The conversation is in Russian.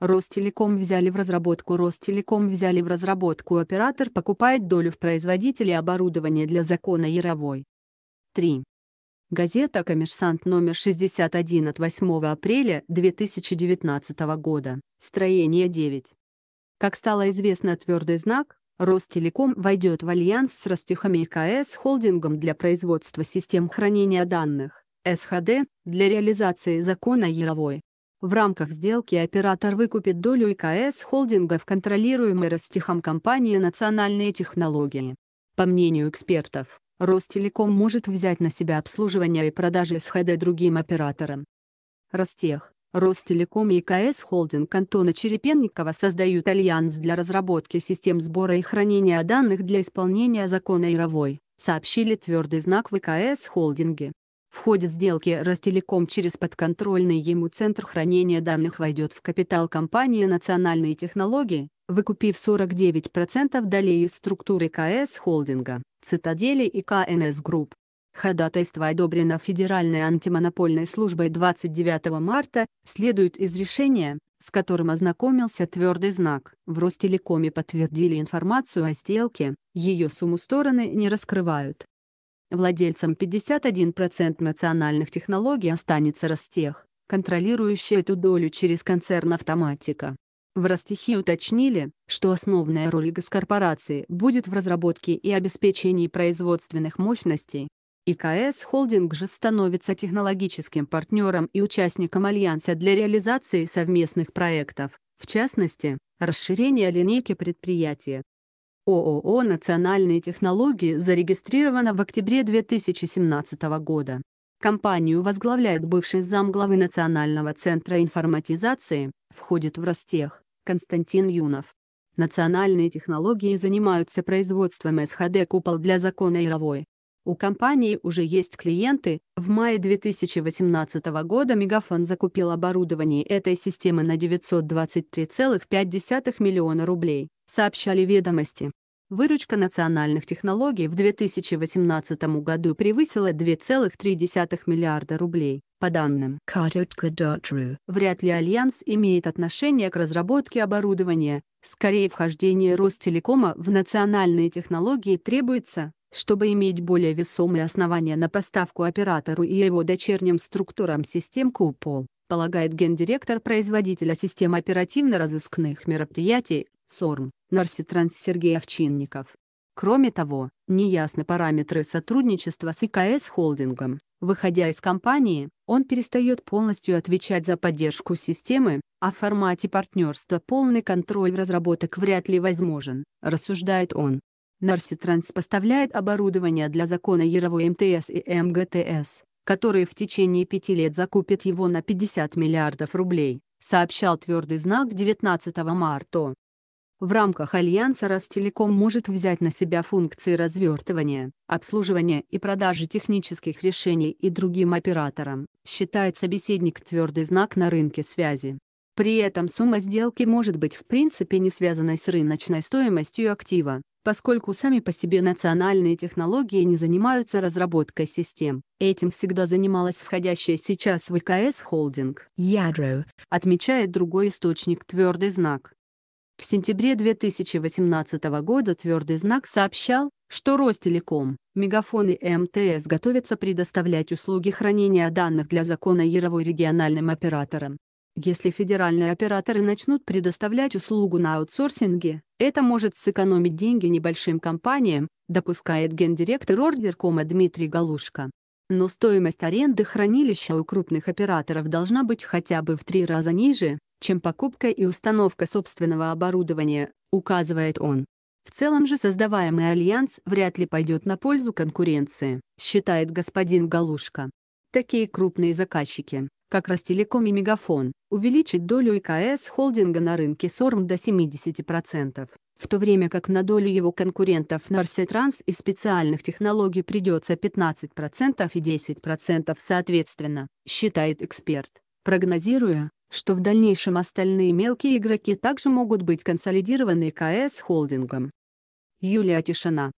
Ростелеком взяли в разработку Ростелеком взяли в разработку оператор покупает долю в производителе оборудования для закона Яровой. 3. Газета «Коммерсант» номер 61 от 8 апреля 2019 года, строение 9. Как стало известно твердый знак, Ростелеком войдет в альянс с Ростехом и КС холдингом для производства систем хранения данных, СХД, для реализации закона Яровой. В рамках сделки оператор выкупит долю ИКС холдинга, в контролируемой Ростехом компании «Национальные технологии». По мнению экспертов, Ростелеком может взять на себя обслуживание и продажи СХД другим операторам. Ростех, Ростелеком и ИКС холдинг Антона Черепенникова создают альянс для разработки систем сбора и хранения данных для исполнения закона Ировой, сообщили твердый знак ИКС холдинги ходе сделки Ростелеком через подконтрольный ему центр хранения данных войдет в капитал компании «Национальные технологии», выкупив 49% долей из структуры КС холдинга, «Цитадели» и КНС Групп. Ходатайство одобрено Федеральной антимонопольной службой 29 марта, следует из решения, с которым ознакомился твердый знак. В Ростелекоме подтвердили информацию о сделке, ее сумму стороны не раскрывают. Владельцам 51% национальных технологий останется Ростех, контролирующий эту долю через концерн «Автоматика». В Ростехе уточнили, что основная роль госкорпорации будет в разработке и обеспечении производственных мощностей. ИКС «Холдинг» же становится технологическим партнером и участником Альянса для реализации совместных проектов, в частности, расширение линейки предприятия, ООО «Национальные технологии» зарегистрирована в октябре 2017 года. Компанию возглавляет бывший замглавы Национального центра информатизации, входит в Ростех, Константин Юнов. Национальные технологии занимаются производством СХД купол для закона Яровой. У компании уже есть клиенты. В мае 2018 года Мегафон закупил оборудование этой системы на 923,5 миллиона рублей, сообщали ведомости. Выручка национальных технологий в 2018 году превысила 2,3 миллиарда рублей. По данным Cardotka.ru, вряд ли Альянс имеет отношение к разработке оборудования. Скорее, вхождение Ростелекома в национальные технологии требуется, чтобы иметь более весомые основания на поставку оператору и его дочерним структурам систем КУПОЛ полагает гендиректор производителя систем оперативно-розыскных мероприятий СОРМ, Нарситранс Сергей Овчинников. Кроме того, неясны параметры сотрудничества с ИКС-холдингом. Выходя из компании, он перестает полностью отвечать за поддержку системы, а в формате партнерства полный контроль разработок вряд ли возможен, рассуждает он. Нарситранс поставляет оборудование для закона Яровой МТС и МГТС, которые в течение пяти лет закупят его на 50 миллиардов рублей, сообщал твердый знак 19 марта. В рамках Альянса Ростелеком может взять на себя функции развертывания, обслуживания и продажи технических решений и другим операторам, считает собеседник твердый знак на рынке связи. При этом сумма сделки может быть в принципе не связанной с рыночной стоимостью актива, поскольку сами по себе национальные технологии не занимаются разработкой систем. Этим всегда занималась входящая сейчас в ИКС холдинг. Ядро, отмечает другой источник твердый знак. В сентябре 2018 года «Твердый знак» сообщал, что Ростелеком, Мегафон и МТС готовятся предоставлять услуги хранения данных для закона Яровой региональным операторам. Если федеральные операторы начнут предоставлять услугу на аутсорсинге, это может сэкономить деньги небольшим компаниям, допускает гендиректор Ордеркома Дмитрий Галушка. Но стоимость аренды хранилища у крупных операторов должна быть хотя бы в три раза ниже, чем покупка и установка собственного оборудования, указывает он. В целом же создаваемый альянс вряд ли пойдет на пользу конкуренции, считает господин Галушка. Такие крупные заказчики, как Ростелеком и Мегафон, увеличат долю ИКС холдинга на рынке СОРМ до 70%, в то время как на долю его конкурентов Нарсетранс и специальных технологий придется 15% и 10% соответственно, считает эксперт, прогнозируя, что в дальнейшем остальные мелкие игроки также могут быть консолидированы КС-холдингом. Юлия Тишина